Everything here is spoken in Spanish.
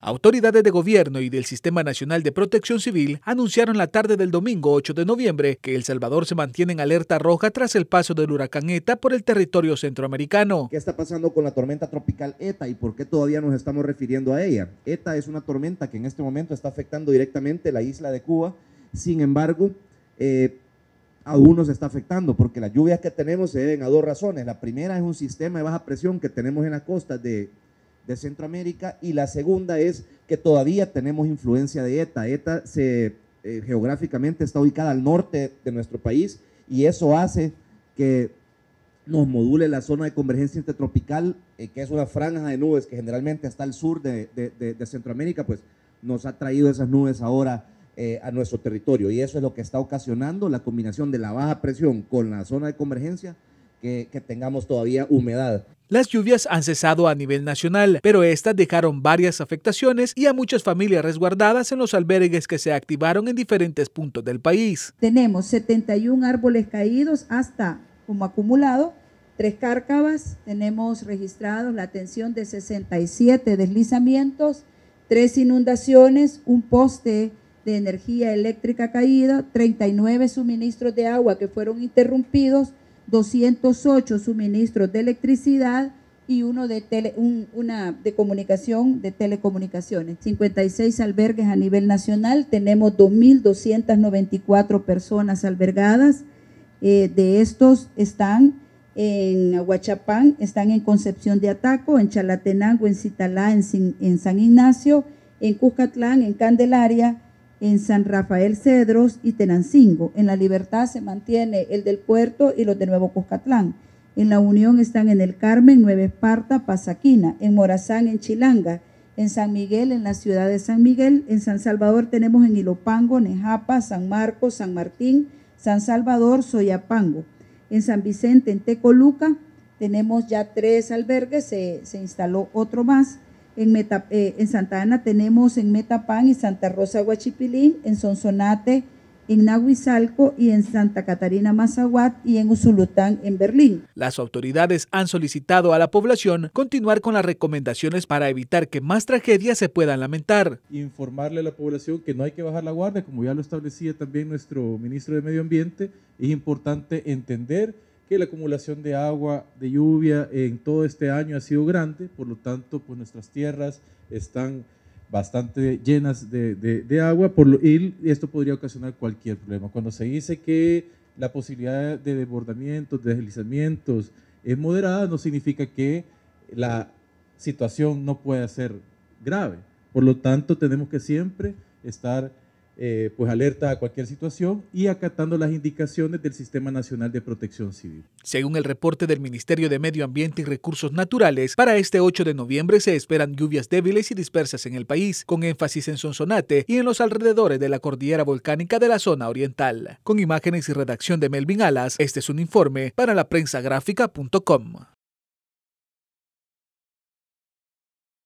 Autoridades de gobierno y del Sistema Nacional de Protección Civil anunciaron la tarde del domingo 8 de noviembre que El Salvador se mantiene en alerta roja tras el paso del huracán ETA por el territorio centroamericano. ¿Qué está pasando con la tormenta tropical ETA y por qué todavía nos estamos refiriendo a ella? ETA es una tormenta que en este momento está afectando directamente la isla de Cuba, sin embargo, eh, aún se está afectando porque las lluvias que tenemos se deben a dos razones. La primera es un sistema de baja presión que tenemos en la costa de de Centroamérica y la segunda es que todavía tenemos influencia de ETA. ETA se, eh, geográficamente está ubicada al norte de nuestro país y eso hace que nos module la zona de convergencia intertropical, eh, que es una franja de nubes que generalmente está al sur de, Centroamérica, pues nos ha traído esas nubes ahora eh, a nuestro territorio. Y eso es lo que está ocasionando la combinación de la baja presión con la zona de convergencia, que, tengamos todavía humedad. Las lluvias han cesado a nivel nacional, pero estas dejaron varias afectaciones y a muchas familias resguardadas en los albergues que se activaron en diferentes puntos del país. Tenemos 71 árboles caídos hasta, como acumulado, tres cárcavas, tenemos registrados la atención de 67 deslizamientos, tres inundaciones, un poste de energía eléctrica caída, 39 suministros de agua que fueron interrumpidos, 208 suministros de electricidad y uno de, una de comunicación, de telecomunicaciones. 56 albergues a nivel nacional, tenemos 2.294 personas albergadas, eh, de estos están en Huachapán, están en Concepción de Ataco, en Chalatenango, en Citalá, en, en San Ignacio, en Cuscatlán, en Candelaria, en San Rafael Cedros y Tenancingo. En La Libertad se mantiene el del puerto y los de Nuevo Coscatlán. En La Unión están en El Carmen, Nueva Esparta, Pasaquina. En Morazán, en Chilanga. En San Miguel, en la ciudad de San Miguel. En San Salvador tenemos en Ilopango, Nejapa, San Marcos, San Martín, San Salvador, Soyapango. En San Vicente, en Tecoluca, tenemos ya tres albergues, se, se instaló otro más en, Meta, eh, en Santa Ana tenemos en Metapán y Santa Rosa Huachipilín, en Sonsonate, en Nahuizalco y en Santa Catarina Mazahuat y en Usulután en Berlín. Las autoridades han solicitado a la población continuar con las recomendaciones para evitar que más tragedias se puedan lamentar. Informarle a la población que no hay que bajar la guardia, como ya lo establecía también nuestro ministro de Medio Ambiente, es importante entender que la acumulación de agua, de lluvia en todo este año ha sido grande, por lo tanto, pues nuestras tierras están bastante llenas de, agua por lo, y esto podría ocasionar cualquier problema. Cuando se dice que la posibilidad de desbordamientos, deslizamientos es moderada, no significa que la situación no pueda ser grave. Por lo tanto, tenemos que siempre estar eh, pues alerta a cualquier situación y acatando las indicaciones del Sistema Nacional de Protección Civil. Según el reporte del Ministerio de Medio Ambiente y Recursos Naturales, para este 8 de noviembre se esperan lluvias débiles y dispersas en el país, con énfasis en Sonsonate y en los alrededores de la cordillera volcánica de la zona oriental. Con imágenes y redacción de Melvin Alas, este es un informe para la